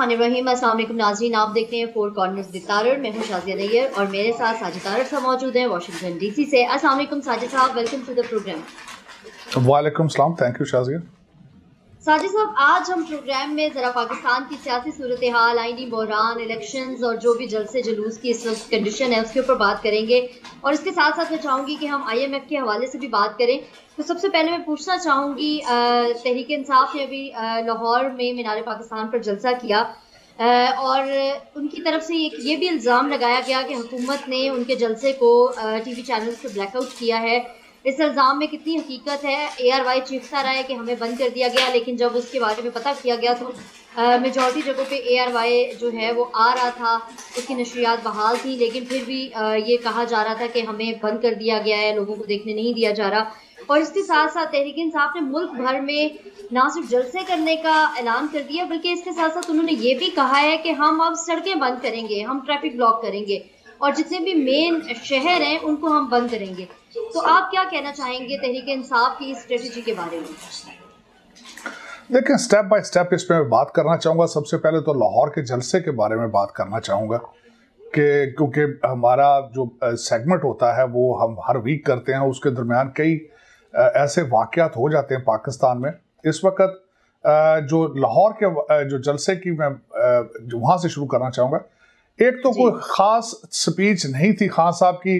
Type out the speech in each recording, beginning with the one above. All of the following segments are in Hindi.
रहीम नाजरीन आप देख रहे हैं फोर कॉर्नर्स दितारर मैं हूं शाजिया नैयर और मेरे साथ साजिद तारर साहब मौजूद हैं वाशिंगटन डीसी से अस्सलाम वालेकुम साजिद साहब वेलकम टू द प्रोग्राम वालेकुम सलाम थैंक यू शाजिया साजिद साहब आज हम प्रोग्राम में ज़रा पाकिस्तान की सियासी सूरत हाल आइनी बहरान इलेक्शन और जो भी जलसे जुलूस की इस वक्त कंडीशन है उसके ऊपर बात करेंगे और इसके साथ साथ मैं चाहूंगी कि हम आई एम एफ के हवाले से भी बात करें तो सबसे पहले मैं पूछना चाहूँगी तहरीक इंसाफ ने अभी लाहौर में मीनार पाकिस्तान पर जलसा किया आ, और उनकी तरफ से एक ये भी इल्ज़ाम लगाया गया कि हुकूमत ने उनके जलसे को टीवी चैनल्स से ब्लैकआउट किया है इस इल्ज़ाम में कितनी हकीकत है ए आर वाई चीखता रहा है कि हमें बंद कर दिया गया लेकिन जब उसके बारे में पता किया गया तो मेजॉरिटी जगहों पे ए आर वाई जो है वो आ रहा था उसकी नशरियात बहाल थी लेकिन फिर भी आ, ये कहा जा रहा था कि हमें बंद कर दिया गया है लोगों को देखने नहीं दिया जा रहा और इसके साथ साथ तहरीक इंसाफ ने मुल्क भर में ना सिर्फ जलसे करने का ऐलान कर दिया बल्कि इसके साथ साथ उन्होंने ये भी कहा है कि हम अब सड़कें बंद करेंगे हम ट्रैफिक ब्लॉक करेंगे और जितने भी मेन शहर हैं उनको हम बंद करेंगे तो आप क्या कहना चाहेंगे तहरीक इंसाफ की स्ट्रेटी के बारे में लेकिन स्टेप बाय स्टेप इस पर मैं बात करना चाहूँगा सबसे पहले तो लाहौर के जलसे के बारे में बात करना चाहूँगा कि क्योंकि हमारा जो सेगमेंट होता है वो हम हर वीक करते हैं उसके दरमियान कई ऐसे वाक़ात हो जाते हैं पाकिस्तान में इस वक्त जो लाहौर के जो जलसे की मैं वहाँ से शुरू करना चाहूँगा एक तो कोई ख़ास स्पीच नहीं थी खान साहब की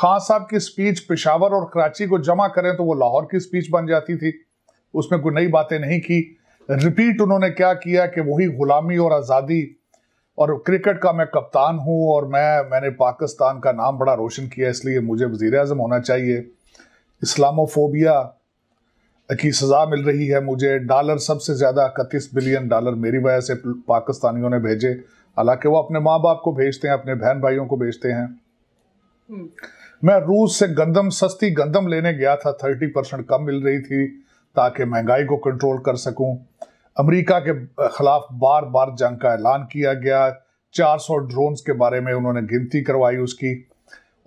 खान साहब की स्पीच पेशावर और कराची को जमा करें तो वो लाहौर की स्पीच बन जाती थी उसमें कोई नई बातें नहीं की रिपीट उन्होंने क्या किया कि वही गुलामी और आज़ादी और क्रिकेट का मैं कप्तान हूँ और मैं मैंने पाकिस्तान का नाम बड़ा रोशन किया इसलिए मुझे वज़ी अजम होना चाहिए इस्लामोफोबिया की सज़ा मिल रही है मुझे डॉलर सबसे ज़्यादा इकतीस बिलियन डॉलर मेरी वजह से पाकिस्तानियों ने भेजे हालांकि वो अपने माँ बाप को भेजते हैं अपने बहन भाइयों को भेजते हैं हम्म। मैं रूस से गंदम सस्ती गंदम लेने गया था थर्टी परसेंट कम मिल रही थी ताकि महंगाई को कंट्रोल कर सकूं अमेरिका के खिलाफ बार बार जंग का ऐलान किया गया 400 ड्रोन्स के बारे में उन्होंने गिनती करवाई उसकी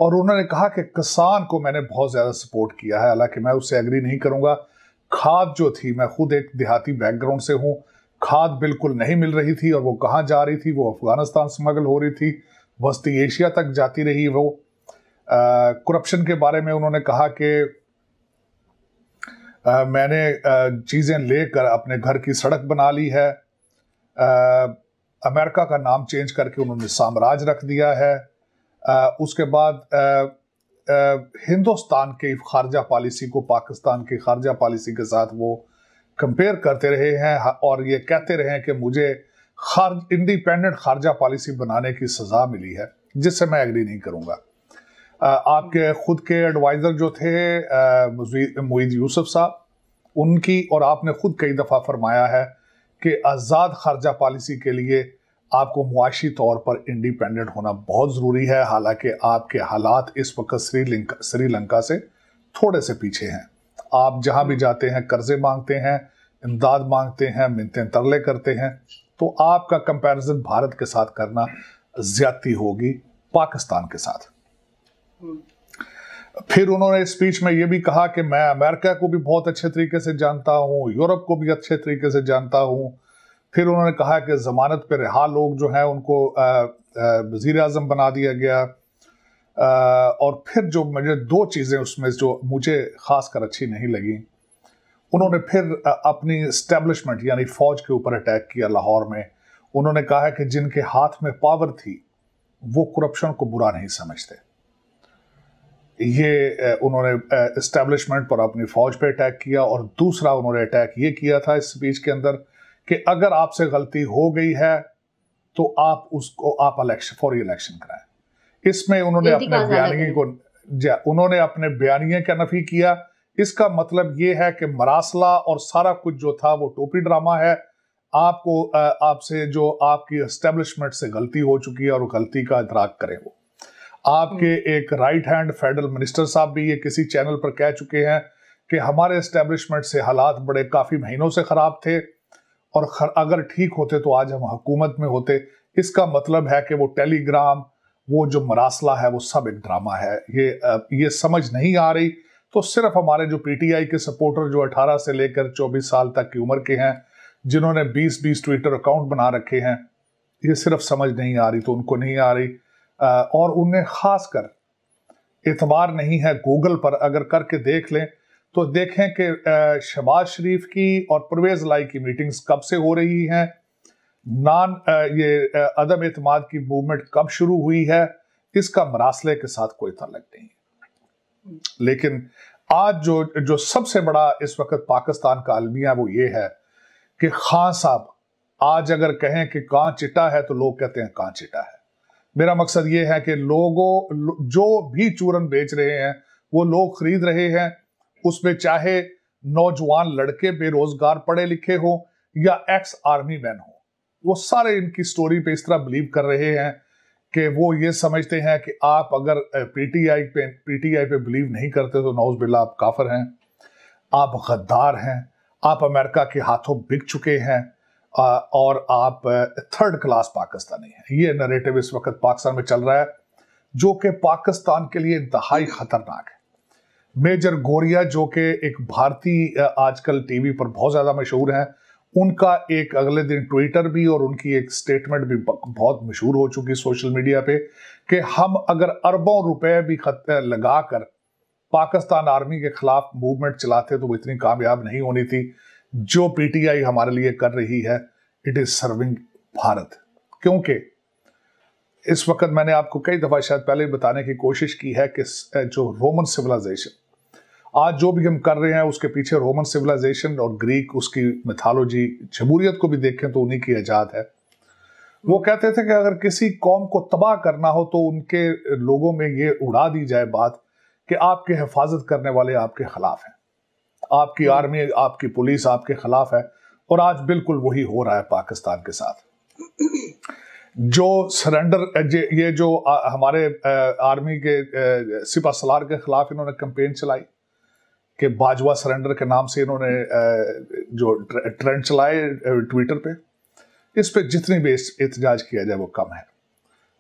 और उन्होंने कहा कि किसान को मैंने बहुत ज़्यादा सपोर्ट किया है हालांकि मैं उससे एग्री नहीं करूंगा खाद जो थी मैं खुद एक देहाती बैकग्राउंड से हूँ खाद बिल्कुल नहीं मिल रही थी और वो कहाँ जा रही थी वो अफगानिस्तान स्मगल हो रही थी वस्ती एशिया तक जाती रही वो करप्शन के बारे में उन्होंने कहा कि मैंने चीज़ें लेकर अपने घर की सड़क बना ली है आ, अमेरिका का नाम चेंज करके उन्होंने साम्राज्य रख दिया है उसके बाद हिंदुस्तान के खारजा पॉलिसी को पाकिस्तान की खारजा पॉलिसी के साथ वो कंपेयर करते रहे हैं और ये कहते रहे हैं कि मुझे खार इंडिपेंडेंट खारजा पॉलिसी बनाने की सज़ा मिली है जिससे मैं एग्री नहीं करूँगा आपके खुद के एडवाइज़र जो थे मुईद यूसुफ साहब उनकी और आपने खुद कई दफ़ा फरमाया है कि आज़ाद खारजा पॉलिसी के लिए आपको मुआशी तौर पर इंडिपेंडेंट होना बहुत ज़रूरी है हालांकि आपके हालात इस वक्त श्रीलंका श्रीलंका से थोड़े से पीछे हैं आप जहां भी जाते हैं कर्जे मांगते हैं इमदाद मांगते हैं मिनतें तरले करते हैं तो आपका कंपैरिजन भारत के साथ करना ज्यादती होगी पाकिस्तान के साथ फिर उन्होंने स्पीच में यह भी कहा कि मैं अमेरिका को भी बहुत अच्छे तरीके से जानता हूं यूरोप को भी अच्छे तरीके से जानता हूं फिर उन्होंने कहा कि ज़मानत पर रिहा लोग जो हैं उनको वजीर अजम बना दिया गया आ, और फिर जो मुझे दो चीज़ें उसमें जो मुझे ख़ास कर अच्छी नहीं लगी उन्होंने फिर अपनी इस्टेब्लिशमेंट यानी फ़ौज के ऊपर अटैक किया लाहौर में उन्होंने कहा है कि जिनके हाथ में पावर थी वो करप्शन को बुरा नहीं समझते ये उन्होंने इस्टेब्लिशमेंट पर अपनी फ़ौज पर अटैक किया और दूसरा उन्होंने अटैक ये किया था इस स्पीच के अंदर कि अगर आपसे गलती हो गई है तो आप उसको आप इलेक्शन फॉर इलेक्शन कराएं इसमें उन्होंने अपने बयानी को हाँ, उन्होंने अपने बयानी का नफी किया इसका मतलब ये है कि मरासला और सारा कुछ जो था वो टोपी ड्रामा है आपको आपसे जो आपकी एस्टेब्लिशमेंट से गलती हो चुकी है और गलती का इतराक करें वो आपके हम्म। एक राइट हैंड फेडरल मिनिस्टर साहब भी ये किसी चैनल पर कह चुके हैं कि हमारे एस्टेब्लिशमेंट से हालात बड़े काफ़ी महीनों से ख़राब थे और खर अगर ठीक होते तो आज हम हुकूमत में होते इसका मतलब है कि वो टेलीग्राम वो जो मरासला है वो सब एक ड्रामा है ये ये समझ नहीं आ रही तो सिर्फ हमारे जो पीटीआई के सपोर्टर जो 18 से लेकर 24 साल तक की उम्र के हैं जिन्होंने 20-20 ट्विटर अकाउंट बना रखे हैं ये सिर्फ समझ नहीं आ रही तो उनको नहीं आ रही और उन्हें खास कर एतबार नहीं है गूगल पर अगर करके देख लें तो देखें कि शहबाज शरीफ की और परवेज लाई की मीटिंग्स कब से हो रही हैं नान ये अदम अतमाद की मूवमेंट कब शुरू हुई है इसका मरासले के साथ कोई तलक नहीं लेकिन आज जो जो सबसे बड़ा इस वक्त पाकिस्तान का अलमिया वो ये है कि खान साहब आज अगर कहें कि कहाँ चिटा है तो लोग कहते हैं कहाँ चिटा है मेरा मकसद ये है कि लोगों जो भी चूरन बेच रहे हैं वो लोग खरीद रहे हैं उसमें चाहे नौजवान लड़के बेरोजगार पढ़े लिखे हो या एक्स आर्मी मैन हो वो सारे इनकी स्टोरी पे इस तरह बिलीव कर रहे हैं कि वो ये समझते हैं कि आप अगर पीटीआई पे पीटीआई पे बिलीव नहीं करते तो नौज बिल्ला आप काफर हैं आप गद्दार हैं आप अमेरिका के हाथों बिक चुके हैं और आप थर्ड क्लास पाकिस्तानी हैं ये नरेटिव इस वक्त पाकिस्तान में चल रहा है जो कि पाकिस्तान के लिए इंतहाई खतरनाक है मेजर गोरिया जो कि एक भारतीय आजकल टीवी पर बहुत ज़्यादा मशहूर हैं उनका एक अगले दिन ट्विटर भी और उनकी एक स्टेटमेंट भी बहुत मशहूर हो चुकी सोशल मीडिया पे कि हम अगर अरबों रुपए भी खत लगा कर पाकिस्तान आर्मी के खिलाफ मूवमेंट चलाते तो वो इतनी कामयाब नहीं होनी थी जो पीटीआई हमारे लिए कर रही है इट इज सर्विंग भारत क्योंकि इस वक्त मैंने आपको कई दफ़ा शायद पहले बताने की कोशिश की है कि जो रोमन सिविलाइजेशन आज जो भी हम कर रहे हैं उसके पीछे रोमन सिविलाइजेशन और ग्रीक उसकी मिथालोजी जमहूरियत को भी देखें तो उन्हीं की ईजाद है वो कहते थे कि अगर किसी कौम को तबाह करना हो तो उनके लोगों में ये उड़ा दी जाए बात कि आपके हिफाजत करने वाले आपके खिलाफ हैं आपकी हम्म। आर्मी आपकी पुलिस आपके खिलाफ है और आज बिल्कुल वही हो रहा है पाकिस्तान के साथ जो सरेंडर ये जो हमारे आर्मी के सिपा सलार के खिलाफ इन्होंने कंपेन चलाई कि बाजवा सरेंडर के नाम से इन्होंने जो ट्रेंड चलाए ट्विटर पे इस पे जितनी भी एहतजाज किया जाए वो कम है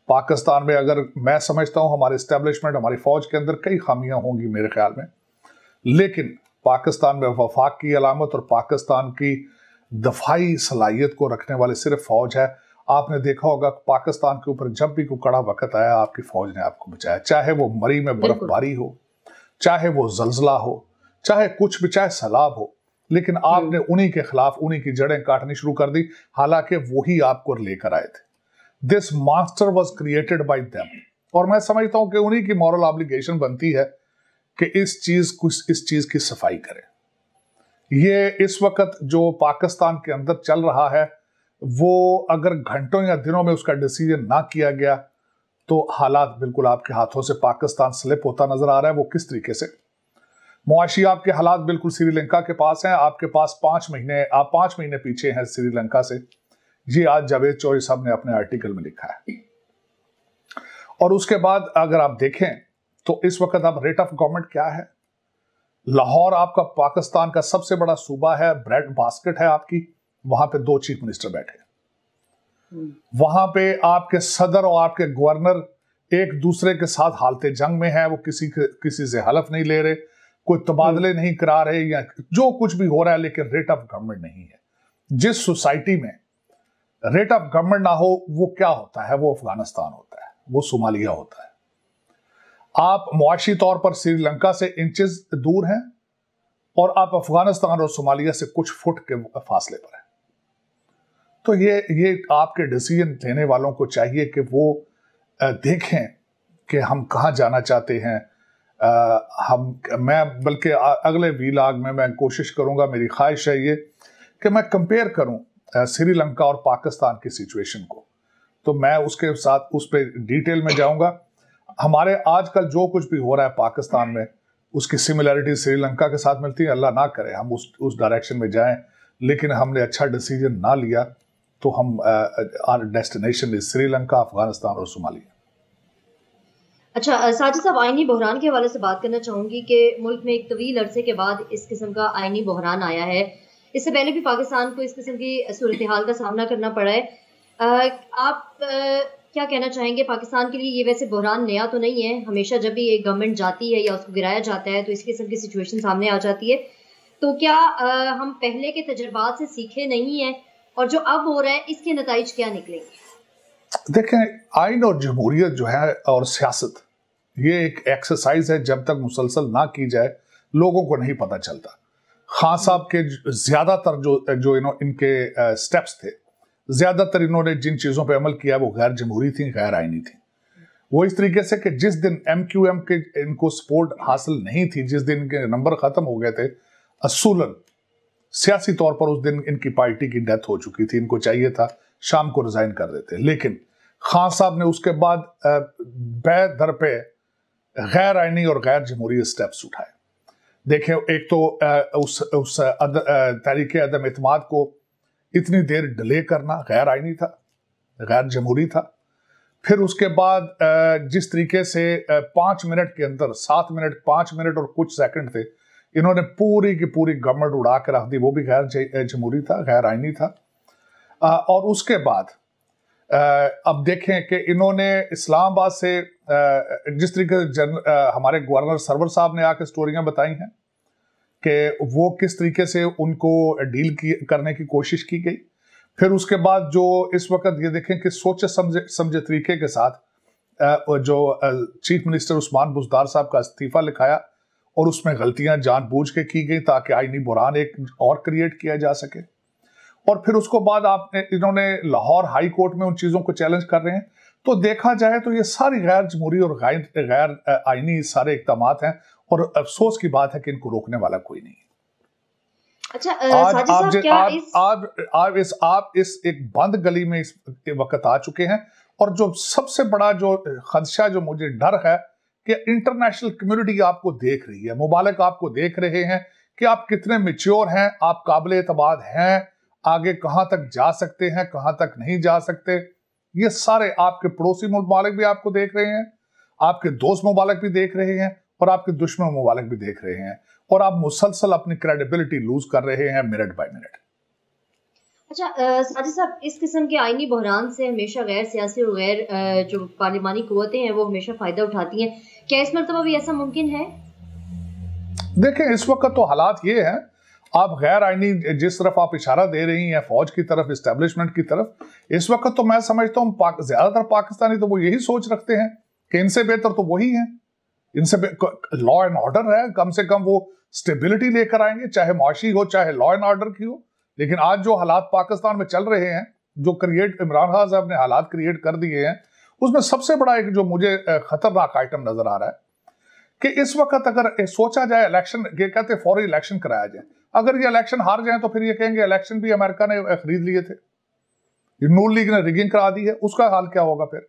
पाकिस्तान में अगर मैं समझता हूँ हमारे इस्टेब्लिशमेंट हमारी फ़ौज के अंदर कई खामियां होंगी मेरे ख्याल में लेकिन पाकिस्तान में वफाक की अलामत और पाकिस्तान की दफाई सलाहियत को रखने वाले सिर्फ फ़ौज है आपने देखा होगा पाकिस्तान के ऊपर जब भी कोई कड़ा वक्त आया आपकी फ़ौज ने आपको बचाया चाहे वो मरी में बर्फबारी हो चाहे वो जलजला हो चाहे कुछ भी चाहे सलाब हो लेकिन आपने हम्म। उन्हीं के खिलाफ उन्हीं की जड़ें काटनी शुरू कर दी हालांकि वही आपको लेकर आए थे this master was created by them और मैं समझता हूं कि उन्हीं की मॉरल ऑब्लिगेशन बनती है कि इस चीज कुछ इस चीज की सफाई करें ये इस वक्त जो पाकिस्तान के अंदर चल रहा है वो अगर घंटों या दिनों में उसका डिसीजन ना किया गया तो हालात बिल्कुल आपके हाथों से पाकिस्तान स्लिप होता नजर आ रहा है वो किस तरीके से मुआशी आपके हालात बिल्कुल श्रीलंका के पास हैं आपके पास पांच महीने आप पांच महीने पीछे हैं श्रीलंका से ये आज जावेद चौरी साहब ने अपने आर्टिकल में लिखा है और उसके बाद अगर आप देखें तो इस वक्त आप रेट ऑफ गवर्नमेंट क्या है लाहौर आपका पाकिस्तान का सबसे बड़ा सूबा है ब्रेड बास्केट है आपकी वहां पे दो चीफ मिनिस्टर बैठे वहां पे आपके सदर और आपके गवर्नर एक दूसरे के साथ हालते जंग में है वो किसी किसी से हलफ नहीं ले रहे कोई तबादले हम्म। नहीं करा रहे या जो कुछ भी हो रहा है लेकिन रेट ऑफ गवर्नमेंट नहीं है जिस सोसाइटी में रेट ऑफ गवर्नमेंट ना हो वो क्या होता है वो अफगानिस्तान होता है वो सोमालिया होता है आप मुआशी तौर पर श्रीलंका से इंचज दूर हैं और आप अफगानिस्तान और सोमालिया से कुछ फुट के फासले पर हैं तो ये ये आपके डिसीजन लेने वालों को चाहिए कि वो देखें कि हम कहाँ जाना चाहते हैं आ, हम मैं बल्कि अगले वीलाग में मैं कोशिश करूंगा मेरी ख्वाहिश है ये कि मैं कंपेयर करूं श्रीलंका और पाकिस्तान की सिचुएशन को तो मैं उसके साथ उस पर डिटेल में जाऊंगा हमारे आजकल जो कुछ भी हो रहा है पाकिस्तान में उसकी सिमिलरिटी श्रीलंका के साथ मिलती है अल्लाह ना करे हम उस उस डायरेक्शन में जाएं लेकिन हमने अच्छा डिसीजन ना लिया तो हम our destination is Sri Lanka Afghanistan और सोमालिया अच्छा साजिद साहब आइनी बहरान के हवाले से बात करना चाहूँगी कि मुल्क में एक तवील अरसे के बाद इस किस्म का आइनी बहरान आया है इससे पहले भी पाकिस्तान को इस किस्म की सूरत हाल का सामना करना पड़ा है आप क्या कहना चाहेंगे पाकिस्तान के लिए ये वैसे बहरान नया तो नहीं है हमेशा जब भी एक गवर्नमेंट जाती है या उसको गिराया जाता है तो इस किस्म की सिचुएशन सामने आ जाती है तो क्या हम पहले के तजर्बात से सीखे नहीं हैं और जो अब हो रहा है इसके नतज क्या निकलेंगे देखें आइन और जमहूरियत जो है और सियासत ये एक एक्सरसाइज है जब तक मुसलसल ना की जाए लोगों को नहीं पता चलता खान साहब के ज़्यादातर जो जो इन्हों इनके स्टेप्स थे ज़्यादातर इन्होंने जिन चीज़ों पर अमल किया वो गैर जमहूरी थी गैर आइनी थी वो इस तरीके से कि जिस दिन एम क्यू एम के इनको सपोर्ट हासिल नहीं थी जिस दिन इनके नंबर ख़त्म हो गए थे असूलन सियासी तौर पर उस दिन इनकी पार्टी की डेथ हो चुकी थी इनको चाहिए था शाम को रिजाइन कर देते लेकिन खान साहब ने उसके बाद बे दर पे गैर आइनी और गैर जमहूरी स्टेप्स उठाए देखें एक तो उस उस अद, तहरीक अदम अतमाद को इतनी देर डिले करना गैर आइनी था गैर जमहूरी था फिर उसके बाद जिस तरीके से पाँच मिनट के अंदर सात मिनट पाँच मिनट और कुछ सेकंड थे इन्होंने पूरी की पूरी गवर्नमेंट उड़ा के रख दी वो भी गैर जमहूरी था गैर आइनी था और उसके बाद अब देखें कि इन्होंने इस्लामाबाद से जिस तरीके से जन हमारे गवर्नर सरवर साहब ने आके स्टोरियां बताई हैं कि वो किस तरीके से उनको डील की करने की कोशिश की गई फिर उसके बाद जो इस वक्त ये देखें कि सोचे समझे समझे तरीके के साथ जो चीफ मिनिस्टर उस्मान बुजदार साहब का इस्तीफा लिखाया और उसमें गलतियां जानबूझ के की गई ताकि आईनी बुरान एक और क्रिएट किया जा सके और फिर उसको बाद आप इन्होंने लाहौर हाई कोर्ट में उन चीज़ों को चैलेंज कर रहे हैं तो देखा जाए तो ये सारी गैर जमहूरी और गैर गैर आइनी सारे इकदाम हैं और अफसोस की बात है कि इनको रोकने वाला कोई नहीं अच्छा, आज आप, आप, इस... आप, इस आप इस एक बंद गली में इस वक्त आ चुके हैं और जो सबसे बड़ा जो खदशा जो मुझे डर है कि इंटरनेशनल कम्युनिटी आपको देख रही है मुबालक आपको देख रहे हैं कि आप कितने मेच्योर हैं आप काबिल एतबाद हैं आगे कहाँ तक जा सकते हैं कहाँ तक नहीं जा सकते ये सारे आपके पड़ोसी ममालिक भी आपको देख रहे हैं आपके दोस्त ममालिक भी देख रहे हैं और आपके दुश्मन ममालिक भी देख रहे हैं और आप मुसलसल अपनी क्रेडिबिलिटी लूज कर रहे हैं मिनट बाय मिनट अच्छा साहब इस किस्म के आईनी बहरान से हमेशा गैर सियासी और गैर जो पार्लिमानी कुतें हैं वो हमेशा फ़ायदा उठाती हैं क्या इस मरतबा भी ऐसा मुमकिन है देखें इस वक्त तो हालात ये हैं आप गैर आइनी जिस तरफ आप इशारा दे रही हैं फौज की तरफ इस्टेब्लिशमेंट की तरफ इस वक्त तो मैं समझता हूँ पाक, ज्यादातर पाकिस्तानी तो वो यही सोच रखते हैं कि इनसे बेहतर तो वही है इनसे लॉ एंड ऑर्डर है कम से कम वो स्टेबिलिटी लेकर आएंगे चाहे मुआशी हो चाहे लॉ एंड ऑर्डर की हो लेकिन आज जो हालात पाकिस्तान में चल रहे हैं जो क्रिएट इमरान खान साहब ने हालात क्रिएट कर दिए हैं उसमें सबसे बड़ा एक जो मुझे खतरनाक आइटम नजर आ रहा है कि इस वक्त अगर सोचा जाए इलेक्शन ये कहते फौरी इलेक्शन कराया जाए अगर ये इलेक्शन हार जाए तो फिर ये कहेंगे इलेक्शन भी अमेरिका ने खरीद लिए थे ये नून लीग ने रिगिंग करा दी है उसका हाल क्या होगा फिर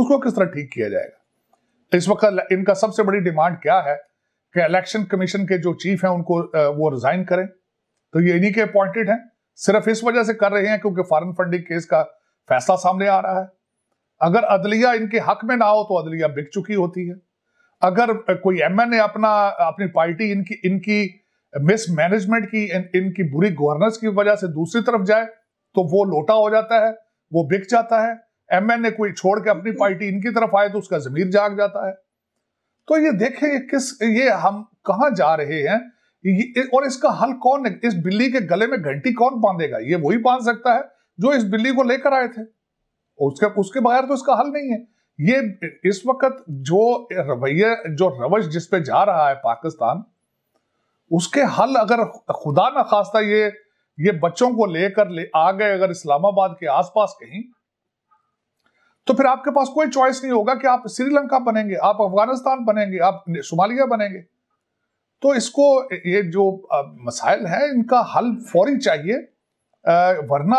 उसको किस तरह ठीक किया जाएगा तो इस वक्त इनका सबसे बड़ी डिमांड क्या है कि इलेक्शन कमीशन के जो चीफ हैं उनको वो रिजाइन करें तो ये इन्हीं के अपॉइंटेड हैं सिर्फ इस वजह से कर रहे हैं क्योंकि फॉरन फंडिंग केस का फैसला सामने आ रहा है अगर अदलिया इनके हक में ना हो तो अदलिया बिक चुकी होती है अगर कोई एमएनए अपना अपनी पार्टी इनकी इनकी मिसमैनेजमेंट की इन, इनकी बुरी गवर्नेंस की वजह से दूसरी तरफ जाए तो वो लोटा हो जाता है वो बिक जाता है एम ए कोई छोड़ के अपनी पार्टी इनकी तरफ आए तो उसका जमीर जाग जाता है तो ये देखें ये किस ये हम कहा जा रहे हैं और इसका हल कौन है इस बिल्ली के गले में घंटी कौन बांधेगा ये वही बांध सकता है जो इस बिल्ली को लेकर आए थे उसके उसके बगैर तो इसका हल नहीं है ये इस वक्त जो रवैया जो रवश जिसपे जा रहा है पाकिस्तान उसके हल अगर खुदा ना खास्ता ये ये बच्चों को लेकर ले आ गए अगर इस्लामाबाद के आसपास कहीं तो फिर आपके पास कोई चॉइस नहीं होगा कि आप श्रीलंका बनेंगे आप अफगानिस्तान बनेंगे आप सोमालिया बनेंगे तो इसको ये जो मसाइल हैं इनका हल फौरी चाहिए वरना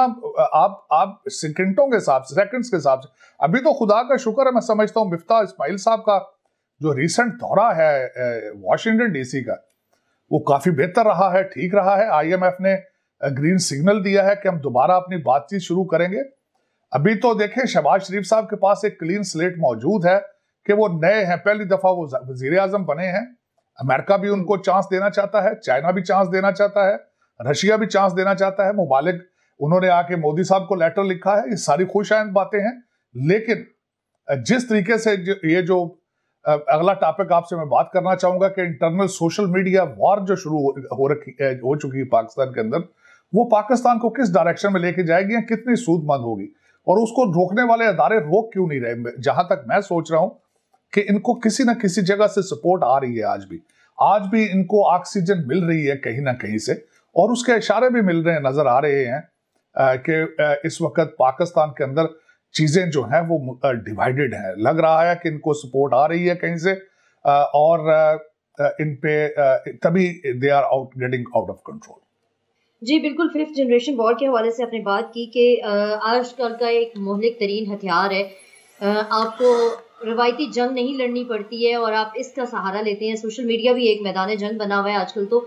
आप आप सेकंडों के हिसाब से सेकंड्स के हिसाब से अभी तो खुदा का शुक्र है मैं समझता हूँ मिफ्ता इस्माइल साहब का जो रिसेंट दौरा है वॉशिंगटन डीसी का वो काफी बेहतर रहा है ठीक रहा है आईएमएफ ने ग्रीन सिग्नल दिया है कि हम दोबारा अपनी बातचीत शुरू करेंगे अभी तो देखें शहबाज शरीफ साहब के पास एक क्लीन स्लेट मौजूद है कि वो नए हैं पहली दफा वो वजीर आजम बने हैं अमेरिका भी उनको चांस देना चाहता है चाइना भी चांस देना चाहता है रशिया भी चांस देना चाहता है मुबालिक उन्होंने आके मोदी साहब को लेटर लिखा है ये सारी खुश बातें हैं लेकिन जिस तरीके से ये जो अगला टॉपिक आपसे मैं बात करना चाहूंगा कि इंटरनल सोशल मीडिया वॉर जो शुरू हो रखी हो चुकी है पाकिस्तान के अंदर वो पाकिस्तान को किस डायरेक्शन में लेके जाएगी या कितनी सूदमंद होगी और उसको रोकने वाले अदारे रोक क्यों नहीं रहे जहां तक मैं सोच रहा हूं कि इनको किसी ना किसी जगह से सपोर्ट आ रही है आज भी आज भी इनको ऑक्सीजन मिल रही है कहीं ना कहीं से और उसके इशारे भी मिल रहे हैं नजर आ रहे हैं कि इस वक्त पाकिस्तान के अंदर चीज़ें जो हैं वो डिवाइडेड हैं लग रहा है कि इनको सपोर्ट आ रही है कहीं से और इन पे तभी they are out getting out of control जी बिल्कुल फिफ्थ जनरेशन वॉर के हवाले से आपने बात की कि आजकल का एक मोहलिक तरीन हथियार है आपको रवायती जंग नहीं लड़नी पड़ती है और आप इसका सहारा लेते हैं सोशल मीडिया भी एक मैदान जंग बना हुआ है आजकल तो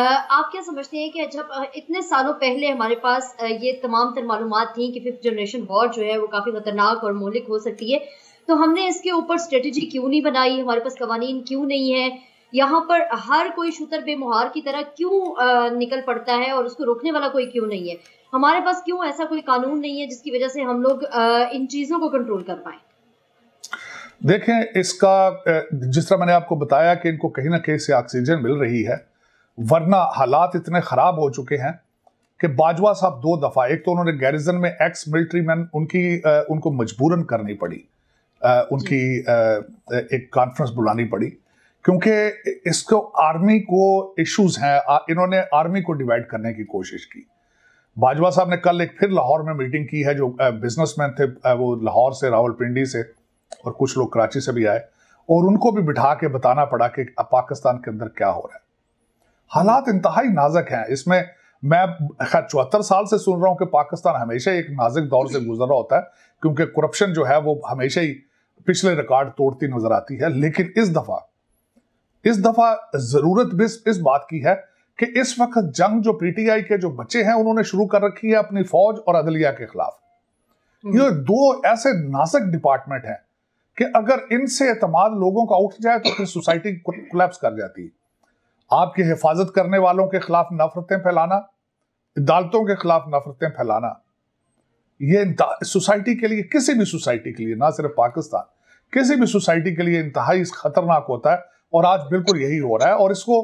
आप क्या समझते हैं कि जब इतने सालों पहले हमारे पास ये तमाम तर मालूम थी कि फिफ्थ जनरेशन वॉर जो है वो काफ़ी ख़तरनाक और मौलिक हो सकती है तो हमने इसके ऊपर स्ट्रेटजी क्यों नहीं बनाई हमारे पास कवानीन क्यों नहीं है यहाँ पर हर कोई शूतर बेमुहार की तरह क्यों निकल पड़ता है और उसको रोकने वाला कोई क्यों नहीं है हमारे पास क्यों ऐसा कोई कानून नहीं है जिसकी वजह से हम लोग इन चीज़ों को कंट्रोल कर पाए देखें इसका जिस तरह मैंने आपको बताया कि इनको कहीं ना कहीं से ऑक्सीजन मिल रही है वरना हालात इतने ख़राब हो चुके हैं कि बाजवा साहब दो दफ़ा एक तो उन्होंने गैरिजन में एक्स मिलिट्री मैन उनकी आ, उनको मजबूरन करनी पड़ी आ, उनकी आ, एक कॉन्फ्रेंस बुलानी पड़ी क्योंकि इसको आर्मी को इश्यूज हैं इन्होंने आर्मी को डिवाइड करने की कोशिश की बाजवा साहब ने कल एक फिर लाहौर में मीटिंग की है जो बिजनेसमैन थे वो लाहौर से रावलपिंडी से और कुछ लोग कराची से भी आए और उनको भी बिठा के बताना पड़ा कि पाकिस्तान के अंदर क्या हो रहा है हालात इंतहाई नाजक हैं इसमें मैं खैर चौहत्तर साल से सुन रहा हूँ कि पाकिस्तान हमेशा एक नाजक दौर से गुजर रहा होता है क्योंकि करप्शन जो है वो हमेशा ही पिछले रिकॉर्ड तोड़ती नजर आती है लेकिन इस दफा इस दफा जरूरत भी इस बात की है कि इस वक्त जंग जो पीटीआई के जो बच्चे हैं उन्होंने शुरू कर रखी है अपनी फौज और अदलिया के खिलाफ हम्म। ये दो ऐसे नाजुक डिपार्टमेंट हैं कि अगर इनसे एतम लोगों का उठ जाए तो फिर सोसाइटी कोलेप्स कर जाती है आपकी हिफाजत करने वालों के खिलाफ नफरतें फैलाना अदालतों के खिलाफ नफरतें फैलाना ये सोसाइटी के लिए किसी भी सोसाइटी के लिए ना सिर्फ पाकिस्तान किसी भी सोसाइटी के लिए इंतहाई खतरनाक होता है और आज बिल्कुल यही हो रहा है और इसको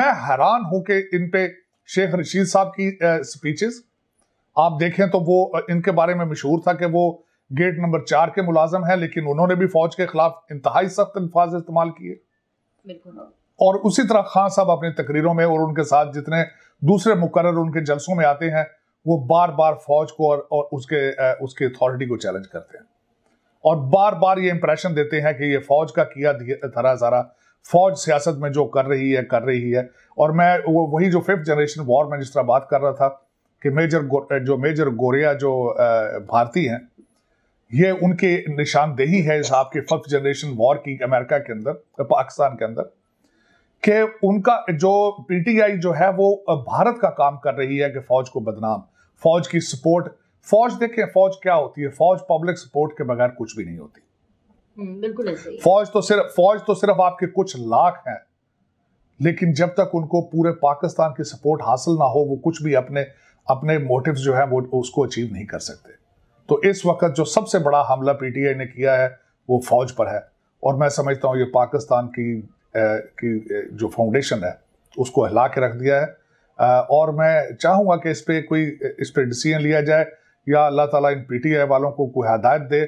मैं हैरान हूं कि इन पे शेख रशीद साहब की स्पीचेस आप देखें तो वो इनके बारे में मशहूर था कि वो गेट नंबर चार के मुलाजम है लेकिन उन्होंने भी फौज के खिलाफ इंतहाई सख्त अल्फाज इस्तेमाल किए बिल्कुल और उसी तरह खान साहब अपनी तकरीरों में और उनके साथ जितने दूसरे मुकर उनके जलसों में आते हैं वो बार बार फौज को और, और उसके उसकी अथॉरिटी को चैलेंज करते हैं और बार बार ये इंप्रेशन देते हैं कि ये फौज का किया धरा सारा फौज सियासत में जो कर रही है कर रही है और मैं वो वही जो फिफ्थ जनरेशन वॉर में जिस तरह बात कर रहा था कि मेजर जो मेजर गोरिया जो भारतीय हैं ये उनके निशानदेही है इस आपके फिफ्थ जनरेशन वॉर की अमेरिका के अंदर पाकिस्तान के अंदर कि उनका जो पीटीआई जो है वो भारत का काम कर रही है कि फौज को बदनाम फौज की सपोर्ट फौज देखें फौज क्या होती है फौज पब्लिक सपोर्ट के बगैर कुछ भी नहीं होती हम्म, बिल्कुल फौज तो सिर्फ फौज तो सिर्फ आपके कुछ लाख हैं लेकिन जब तक उनको पूरे पाकिस्तान की सपोर्ट हासिल ना हो वो कुछ भी अपने अपने मोटिव्स जो है वो उसको अचीव नहीं कर सकते तो इस वक्त जो सबसे बड़ा हमला पीटीआई ने किया है वो फौज पर है और मैं समझता हूँ ये पाकिस्तान की की जो फाउंडेशन है उसको हिला के रख दिया है और मैं चाहूँगा कि इस पर कोई इस पर डिसीजन लिया जाए या अल्लाह ताला इन पीटीआई वालों को कोई हदायत दे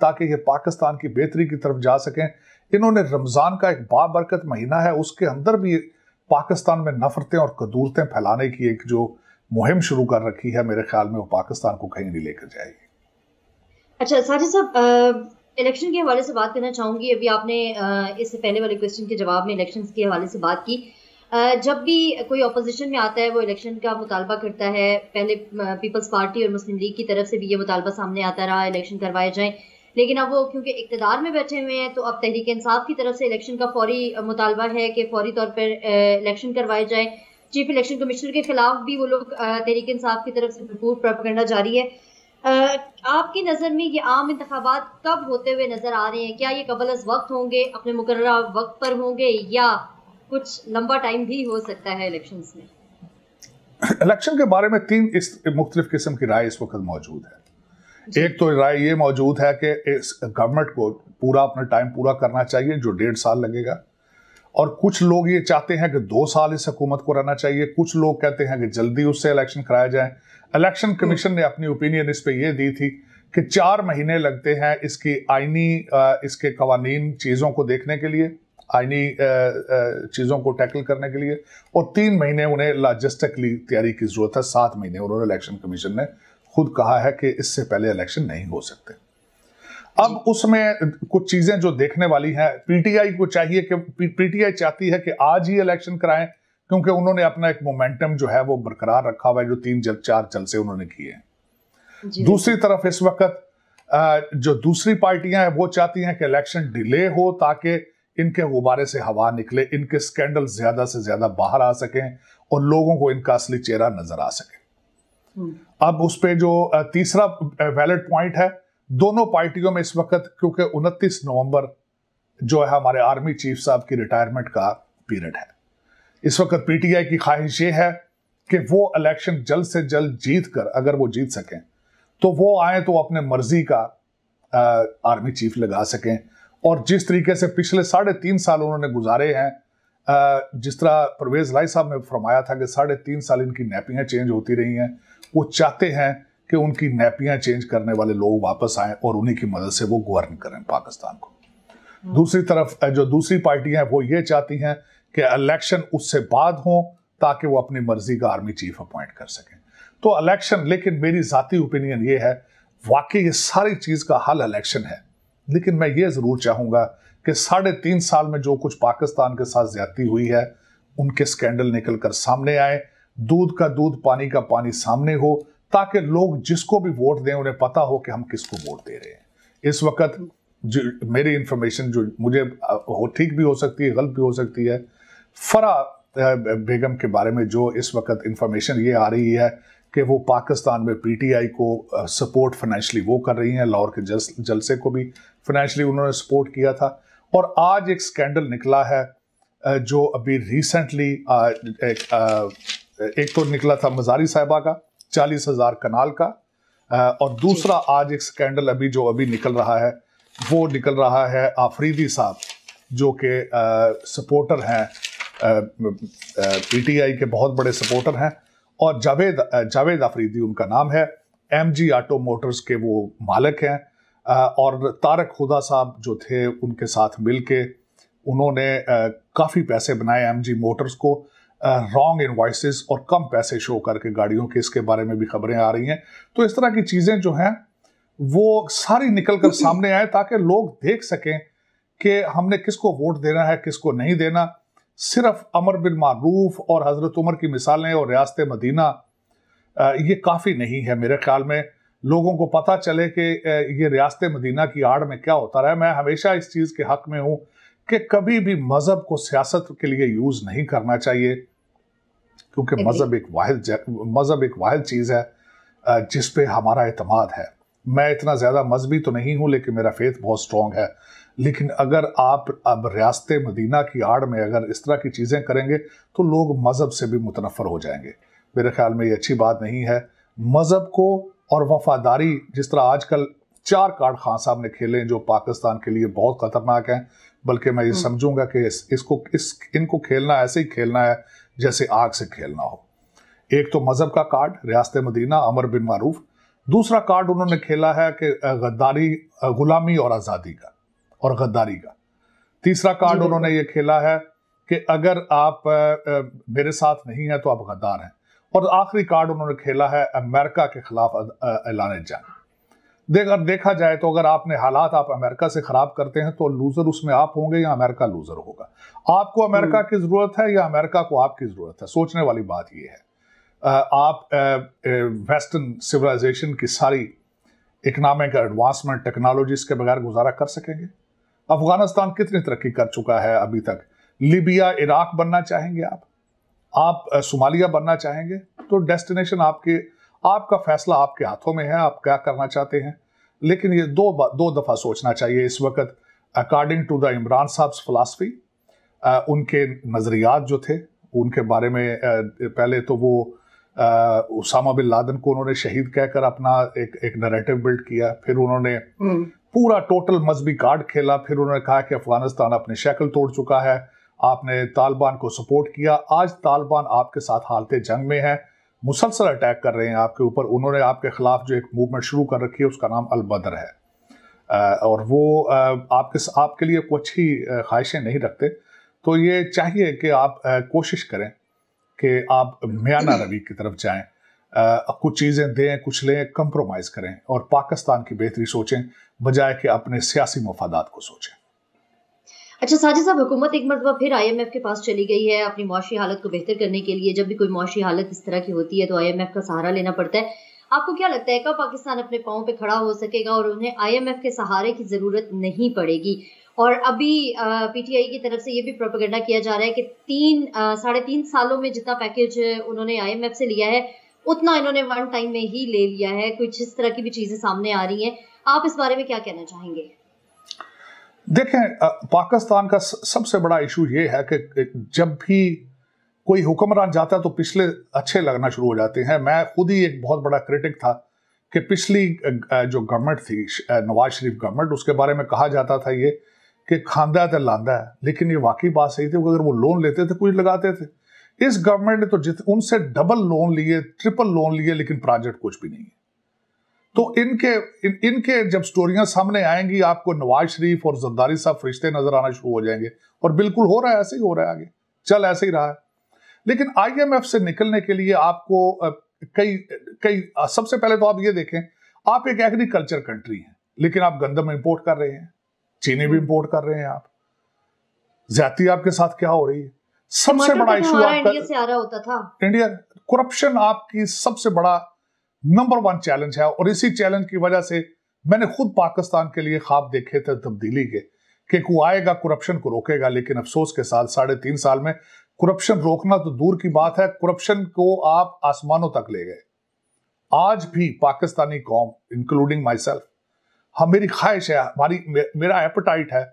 ताकि ये पाकिस्तान की बेहतरी की तरफ जा सकें इन्होंने रमज़ान का एक बाबरकत महीना है उसके अंदर भी पाकिस्तान में नफ़रतें और कदूरतें फैलाने की एक जो मुहिम शुरू कर रखी है मेरे ख्याल में वो पाकिस्तान को कहीं नहीं लेकर जाएगी अच्छा साजिद साहब इलेक्शन के हवाले से बात करना चाहूँगी अभी आपने इससे पहले वाले क्वेश्चन के जवाब में इलेक्शन के हवाले से बात की जब भी कोई अपोजिशन में आता है वो इलेक्शन का मुतालबा करता है पहले पीपल्स पार्टी और मुस्लिम लीग की तरफ से भी ये मुतालबा सामने आता रहा इलेक्शन करवाए जाएं लेकिन अब वो क्योंकि इकतदार में बैठे हुए हैं तो अब तहरीक इंसाफ की तरफ से इलेक्शन का फौरी मुतालबा है कि फौरी तौर पर इलेक्शन करवाए जाए चीफ इलेक्शन कमिश्नर के खिलाफ भी वो लोग तहरीक इंसाफ की तरफ से भरपूर प्रपगंडा जारी है आपकी नज़र में ये आम इंतबात कब होते हुए नज़र आ रहे हैं क्या ये कबल अज वक्त होंगे अपने मुकर वक्त पर होंगे या कुछ लंबा टाइम भी हो सकता है इलेक्शन में इलेक्शन के बारे में तीन इस मुख्तलिफ किस्म की राय इस वक्त मौजूद है एक तो राय ये मौजूद है कि इस गवर्नमेंट को पूरा अपना टाइम पूरा करना चाहिए जो डेढ़ साल लगेगा और कुछ लोग ये चाहते हैं कि दो साल इस हकूमत को रहना चाहिए कुछ लोग कहते हैं कि जल्दी उससे इलेक्शन कराया जाए इलेक्शन कमीशन ने अपनी ओपिनियन इस पर यह दी थी कि चार महीने लगते हैं इसकी आइनी इसके कवानीन चीज़ों को देखने के लिए आइनी चीज़ों को टैकल करने के लिए और तीन महीने उन्हें लॉजिस्टिकली तैयारी की ज़रूरत है सात महीने उन्होंने इलेक्शन कमीशन ने खुद कहा है कि इससे पहले इलेक्शन नहीं हो सकते अब उसमें कुछ चीजें जो देखने वाली हैं पीटीआई को चाहिए कि पीटीआई चाहती है कि आज ही इलेक्शन कराएं क्योंकि उन्होंने अपना एक मोमेंटम जो है वो बरकरार रखा हुआ है जो तीन जल चार जलसे उन्होंने किए हैं दूसरी तरफ इस वक्त जो दूसरी पार्टियां हैं वो चाहती हैं कि इलेक्शन डिले हो ताकि इनके गुब्बारे से हवा निकले इनके स्कैंडल ज्यादा से ज्यादा बाहर आ सकें और लोगों को इनका असली चेहरा नजर आ सके हम्म। अब उस पर जो तीसरा वैलिड पॉइंट है दोनों पार्टियों में इस वक्त क्योंकि 29 नवंबर जो है हमारे आर्मी चीफ साहब की रिटायरमेंट का पीरियड है इस वक्त पीटीआई की ख्वाहिश ये है कि वो इलेक्शन जल्द से जल्द जीत कर अगर वो जीत सकें तो वो आए तो अपने मर्जी का आ, आर्मी चीफ लगा सकें और जिस तरीके से पिछले साढ़े तीन साल उन्होंने गुजारे हैं आ, जिस तरह परवेज लाई साहब ने फरमाया था कि साढ़े तीन साल इनकी नैपियाँ चेंज होती रही हैं वो चाहते हैं कि उनकी नैपियां चेंज करने वाले लोग वापस आए और उन्हीं की मदद से वो गवर्न करें पाकिस्तान को दूसरी तरफ जो दूसरी पार्टियां हैं वो ये चाहती हैं कि इलेक्शन उससे बाद हो ताकि वो अपनी मर्जी का आर्मी चीफ अपॉइंट कर सकें तो इलेक्शन लेकिन मेरी ज़ाती ओपिनियन ये है वाकई ये सारी चीज़ का हल इलेक्शन है लेकिन मैं ये ज़रूर चाहूँगा कि साढ़े तीन साल में जो कुछ पाकिस्तान के साथ ज्यादती हुई है उनके स्कैंडल निकल कर सामने आए दूध का दूध पानी का पानी सामने हो ताकि लोग जिसको भी वोट दें उन्हें पता हो कि हम किसको वोट दे रहे हैं इस वक्त जो मेरी इन्फॉर्मेशन जो मुझे ठीक भी हो सकती है गलत भी हो सकती है फरा बेगम के बारे में जो इस वक्त इन्फॉर्मेशन ये आ रही है कि वो पाकिस्तान में पीटीआई को सपोर्ट फाइनेंशली वो कर रही हैं लाहौर के जल्स जलसे को भी फाइनेंशली उन्होंने सपोर्ट किया था और आज एक स्कैंडल निकला है जो अभी रिसेंटली एक, एक तो निकला था मजारी साहिबा का चालीस हजार कनाल का और दूसरा आज एक स्कैंडल अभी जो अभी निकल रहा है वो निकल रहा है आफरीदी साहब जो के सपोर्टर हैं पीटीआई के बहुत बड़े सपोर्टर हैं और जावेद जावेद आफरीदी उनका नाम है एमजी ऑटो मोटर्स के वो मालिक हैं और तारक खुदा साहब जो थे उनके साथ मिल के उन्होंने काफ़ी पैसे बनाए एमजी मोटर्स को रॉन्ग इन्वाइसिस और कम पैसे शो करके गाड़ियों के इसके बारे में भी खबरें आ रही हैं तो इस तरह की चीज़ें जो हैं वो सारी निकल कर सामने आए ताकि लोग देख सकें कि हमने किसको वोट देना है किसको नहीं देना सिर्फ अमर बिन मारूफ और हज़रत उमर की मिसालें और रियासत मदीना ये काफ़ी नहीं है मेरे ख्याल में लोगों को पता चले कि ये रियासत मदीना की आड़ में क्या होता रहा है मैं हमेशा इस चीज़ के हक में हूँ कि कभी भी मज़हब को सियासत के लिए यूज़ नहीं करना चाहिए क्योंकि मज़हब एक वाहिद मज़हब एक वाहिद चीज़ है जिस पे हमारा अतमाद है मैं इतना ज़्यादा मजहबी तो नहीं हूं लेकिन मेरा फेथ बहुत स्ट्रॉन्ग है लेकिन अगर आप अब रियासत मदीना की आड़ में अगर इस तरह की चीज़ें करेंगे तो लोग मज़हब से भी मुतनफ़र हो जाएंगे मेरे ख्याल में ये अच्छी बात नहीं है मज़हब को और वफादारी जिस तरह आजकल चार कार्ड खान साहब ने खेले जो पाकिस्तान के लिए बहुत ख़तरनाक हैं बल्कि मैं ये हम्म। समझूंगा कि इस, इसको इस इनको खेलना ऐसे ही खेलना है जैसे आग से खेलना हो एक तो मज़हब का कार्ड रियासत मदीना अमर बिन मारूफ दूसरा कार्ड उन्होंने खेला है कि गद्दारी गुलामी और आज़ादी का और गद्दारी का तीसरा कार्ड उन्होंने ये खेला है कि अगर आप मेरे साथ नहीं हैं तो आप गद्दार हैं और आखिरी कार्ड उन्होंने खेला है अमेरिका के खिलाफ ऐलान जंग अगर देखा जाए तो अगर आपने हालात आप अमेरिका से ख़राब करते हैं तो लूज़र उसमें आप होंगे या अमेरिका लूज़र होगा आपको अमेरिका हम्म। की ज़रूरत है या अमेरिका को आपकी ज़रूरत है सोचने वाली बात यह है आप वेस्टर्न सिविलाइजेशन की सारी इकनॉमिक एडवांसमेंट टेक्नोलॉजीज के बगैर गुजारा कर सकेंगे अफगानिस्तान कितनी तरक्की कर चुका है अभी तक लीबिया इराक बनना चाहेंगे आप आप सोमालिया बनना चाहेंगे तो डेस्टिनेशन आपके आपका फैसला आपके हाथों में है आप क्या करना चाहते हैं लेकिन ये दो दो दफ़ा सोचना चाहिए इस वक्त अकॉर्डिंग टू द इमरान साहब फिलासफी उनके नज़रियात जो थे उनके बारे में पहले तो वो उसामा बिन लादन को उन्होंने शहीद कहकर अपना एक एक नरेटिव बिल्ड किया फिर उन्होंने हम्म। पूरा टोटल मजहबी कार्ड खेला फिर उन्होंने कहा कि अफगानिस्तान अपनी शक्ल तोड़ चुका है आपने तालिबान को सपोर्ट किया आज तालिबान आपके साथ हालत जंग में है मुसलसल अटैक कर रहे हैं आपके ऊपर उन्होंने आपके ख़िलाफ़ जो एक मूवमेंट शुरू कर रखी है उसका नाम अलबदर है और वो आपके आपके लिए कुछ ही ख्वाहिशें नहीं रखते तो ये चाहिए कि आप कोशिश करें कि आप मियाना रवि की तरफ जाएं कुछ चीज़ें दें कुछ लें कंप्रोमाइज़ करें और पाकिस्तान की बेहतरी सोचें बजाय कि अपने सियासी मफादात को सोचें अच्छा साजिद साहब हुकूमत एक मरतबा फिर आई एम एफ के पास चली गई है अपनी मुआशी हालत को बेहतर करने के लिए जब भी कोई मुआशी हालत इस तरह की होती है तो आई एम एफ का सहारा लेना पड़ता है आपको क्या लगता है कब पाकिस्तान अपने पाओ पे खड़ा हो सकेगा और उन्हें आई एम एफ के सहारे की ज़रूरत नहीं पड़ेगी और अभी पी टी आई की तरफ से ये भी प्रोपोगंडा किया जा रहा है कि तीन साढ़े तीन सालों में जितना पैकेज उन्होंने आई एम एफ से लिया है उतना इन्होंने वन टाइम में ही ले लिया है कुछ इस तरह की भी चीज़ें सामने आ रही हैं आप इस बारे में क्या कहना चाहेंगे देखें पाकिस्तान का सबसे बड़ा इशू ये है कि जब भी कोई हुक्मरान जाता है तो पिछले अच्छे लगना शुरू हो जाते हैं मैं खुद ही एक बहुत बड़ा क्रिटिक था कि पिछली जो गवर्नमेंट थी नवाज शरीफ गवर्नमेंट उसके बारे में कहा जाता था ये कि खांदा है तो लांदा है लेकिन ये वाकई बात सही थी अगर वो लोन लेते थे कुछ लगाते थे इस गवर्नमेंट ने तो जित उनसे डबल लोन लिए ट्रिपल लोन लिए लेकिन प्रोजेक्ट कुछ भी नहीं है तो इनके इन, इनके जब स्टोरियां सामने आएंगी आपको नवाज शरीफ और जरदारी साहब फरिश्ते नजर आना शुरू हो जाएंगे और बिल्कुल हो रहा है ऐसे ही हो रहा है आगे चल ऐसे ही रहा है लेकिन आईएमएफ से निकलने के लिए आपको कई कई सबसे पहले तो आप ये देखें आप एक एग्रीकल्चर कंट्री हैं लेकिन आप गंदम इंपोर्ट कर रहे हैं चीनी भी इंपोर्ट कर रहे हैं आप ज्यादा आपके साथ क्या हो रही है सबसे बड़ा इशू तो आपका इंडिया से आ रहा होता था इंडिया करप्शन आपकी सबसे बड़ा नंबर वन चैलेंज है और इसी चैलेंज की वजह से मैंने खुद पाकिस्तान के लिए ख्वाब देखे थे तब्दीली के कि को आएगा करप्शन को रोकेगा लेकिन अफसोस के साथ साढ़े तीन साल में करप्शन रोकना तो दूर की बात है करप्शन को आप आसमानों तक ले गए आज भी पाकिस्तानी कौम इंक्लूडिंग माई सेल्फ हम मेरी ख्वाहिश है हमारी मेरा एपेटाइट है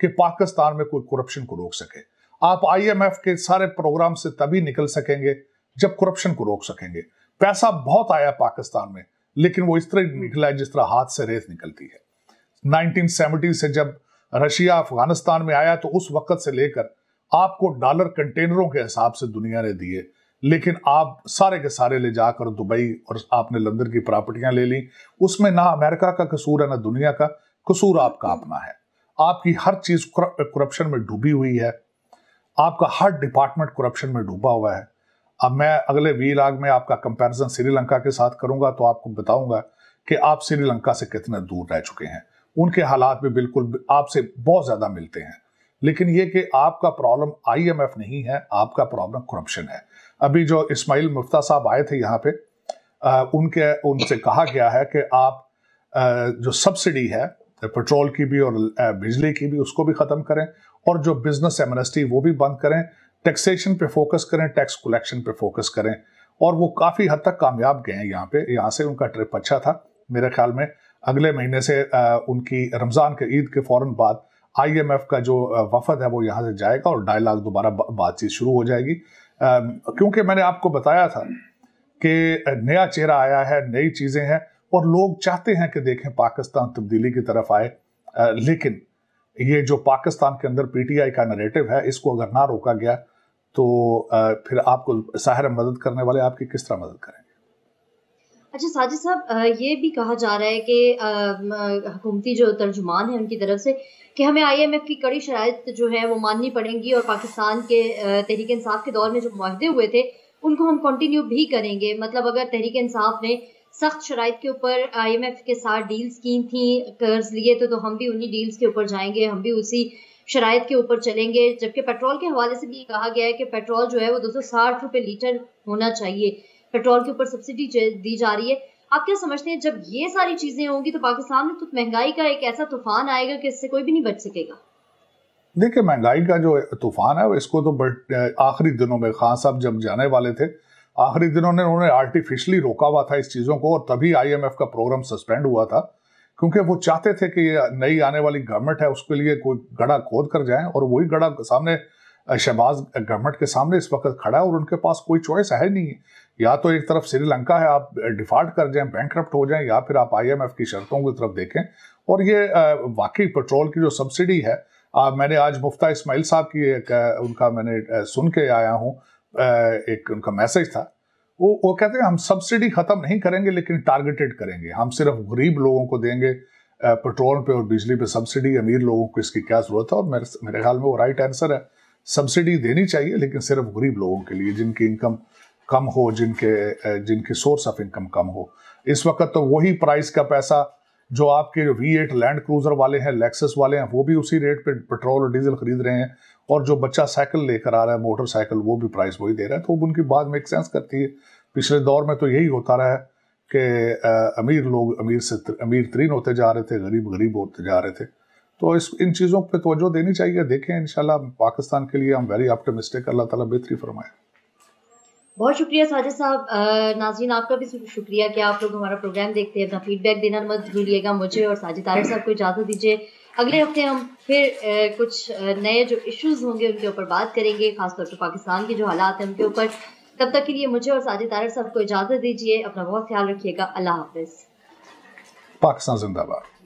कि पाकिस्तान में कोई करप्शन को रोक सके आप आईएमएफ के सारे प्रोग्राम से तभी निकल सकेंगे जब करप्शन को रोक सकेंगे पैसा बहुत आया पाकिस्तान में लेकिन वो इस तरह हम्म। निकला है जिस तरह हाथ से रेत निकलती है 1970 से जब रशिया अफगानिस्तान में आया तो उस वक्त से लेकर आपको डॉलर कंटेनरों के हिसाब से दुनिया ने दिए लेकिन आप सारे के सारे ले जाकर दुबई और आपने लंदन की प्रॉपर्टियां ले ली उसमें ना अमेरिका का कसूर है ना दुनिया का कसूर आपका हम्म। अपना है आपकी हर चीज करप्शन में डूबी हुई है आपका हर डिपार्टमेंट करप्शन में डूबा हुआ है अब मैं अगले वी लाग में आपका कंपैरिजन श्रीलंका के साथ करूंगा तो आपको बताऊंगा कि आप श्रीलंका से कितने दूर रह चुके हैं उनके हालात भी बिल्कुल आपसे बहुत ज़्यादा मिलते हैं लेकिन ये कि आपका प्रॉब्लम आईएमएफ नहीं है आपका प्रॉब्लम करप्शन है अभी जो इस्माइल मुफ्ता साहब आए थे यहाँ पे उनके उनसे कहा गया है कि आप जो सब्सिडी है पेट्रोल की भी और बिजली की भी उसको भी ख़त्म करें और जो बिजनेस एमनेस्टी वो भी बंद करें टैक्सेशन पे फोकस करें टैक्स कलेक्शन पे फोकस करें और वो काफ़ी हद तक कामयाब गए हैं यहाँ पे यहाँ से उनका ट्रिप अच्छा था मेरे ख्याल में अगले महीने से उनकी रमज़ान के ईद के फ़ौर बाद आईएमएफ का जो वफद है वो यहाँ से जाएगा और डायलाग दोबारा बातचीत शुरू हो जाएगी क्योंकि मैंने आपको बताया था कि नया चेहरा आया है नई चीज़ें हैं और लोग चाहते हैं कि देखें पाकिस्तान तब्दीली की तरफ आए लेकिन ये जो पाकिस्तान के अंदर पीटीआई का नरेटिव है इसको अगर ना रोका गया तो फिर आपको सहारा मदद करने वाले आपकी किस तरह मदद करें अच्छा साजिद साहब ये भी कहा जा रहा है कि हुकूमती जो तर्जुमान है उनकी तरफ से कि हमें आईएमएफ की कड़ी शरात जो है वो माननी पड़ेंगी और पाकिस्तान के तहरीक इंसाफ के दौर में जो माहदे हुए थे उनको हम कंटिन्यू भी करेंगे मतलब अगर तहरीक इंसाफ ने सख्त शराइ के ऊपर आईएमएफ के साथ डील्स की थी कर्ज लिए तो, तो हम भी उन्हीं डील्स के ऊपर जाएंगे हम भी उसी शराय के ऊपर चलेंगे जबकि पेट्रोल के हवाले से भी कहा गया है कि पेट्रोल जो है वो दो सौ लीटर होना चाहिए पेट्रोल के ऊपर सब्सिडी दी जा रही है आप क्या समझते हैं जब ये सारी चीजें होंगी तो पाकिस्तान में तो महंगाई का एक ऐसा तूफान आएगा कि इससे कोई भी नहीं बच सकेगा देखिए महंगाई का जो तूफान है इसको तो आखिरी दिनों में खान साहब जब जाने वाले थे आखिरी दिनों ने उन्होंने आर्टिफिशली रोका हुआ था इस चीज़ों को और तभी आईएमएफ का प्रोग्राम सस्पेंड हुआ था क्योंकि वो चाहते थे कि नई आने वाली गवर्नमेंट है उसके लिए कोई गड़ा खोद कर जाए और वही गड़ा सामने शहबाज गवर्नमेंट के सामने इस वक्त खड़ा है और उनके पास कोई चॉइस है नहीं या तो एक तरफ श्रीलंका है आप डिफॉल्ट कर जाएं बैंक हो जाएं या फिर आप आईएमएफ की शर्तों की तरफ देखें और ये वाकई पेट्रोल की जो सब्सिडी है आ, मैंने आज मुफ्ता इस्माइल साहब की एक उनका मैंने सुन के आया हूँ एक उनका मैसेज था वो वो कहते हैं हम सब्सिडी खत्म नहीं करेंगे लेकिन टारगेटेड करेंगे हम सिर्फ गरीब लोगों को देंगे पेट्रोल पे और बिजली पे सब्सिडी अमीर लोगों को इसकी क्या जरूरत है और मेरे मेरे ख्याल में वो राइट आंसर है सब्सिडी देनी चाहिए लेकिन सिर्फ गरीब लोगों के लिए जिनकी इनकम कम हो जिनके जिनके सोर्स ऑफ इनकम कम हो इस वक्त तो वही प्राइस का पैसा जो आपके जो वी एट लैंड क्रूजर वाले हैं लेक्सस वाले हैं वो भी उसी रेट पे पेट्रोल और डीजल खरीद रहे हैं और जो बच्चा साइकिल लेकर आ रहा है मोटरसाइकिल वो भी प्राइस वही दे रहा है तो उनकी बात मेक सेंस करती है पिछले दौर में तो यही होता रहा है कि अमीर लोग अमीर से अमीर तरीन होते जा रहे थे गरीब गरीब होते जा रहे थे तो इस इन चीज़ों पर तोजो देनी चाहिए देखें इन पाकिस्तान के लिए हम वेरी ऑप्टमिस्टिक अल्लाह ताला बेहतरी फरमाएँ बहुत शुक्रिया साजिद साहब नाजीन आपका भी शुक्रिया कि आप लोग हमारा प्रोग्राम देखते हैं अपना फीडबैक देना मत भूलिएगा मुझे और साजिद आरिफ साहब को इजाज़त दीजिए अगले हफ्ते हम फिर कुछ नए जो इश्यूज होंगे उनके ऊपर बात करेंगे खासतौर पर पाकिस्तान के जो हालात हैं उनके ऊपर तब तक के लिए मुझे और साजिद तारक साहब को इजाज़त दीजिए अपना बहुत ख्याल रखिएगा अल्लाह हाफिज़ पाकिस्तान जिंदाबाद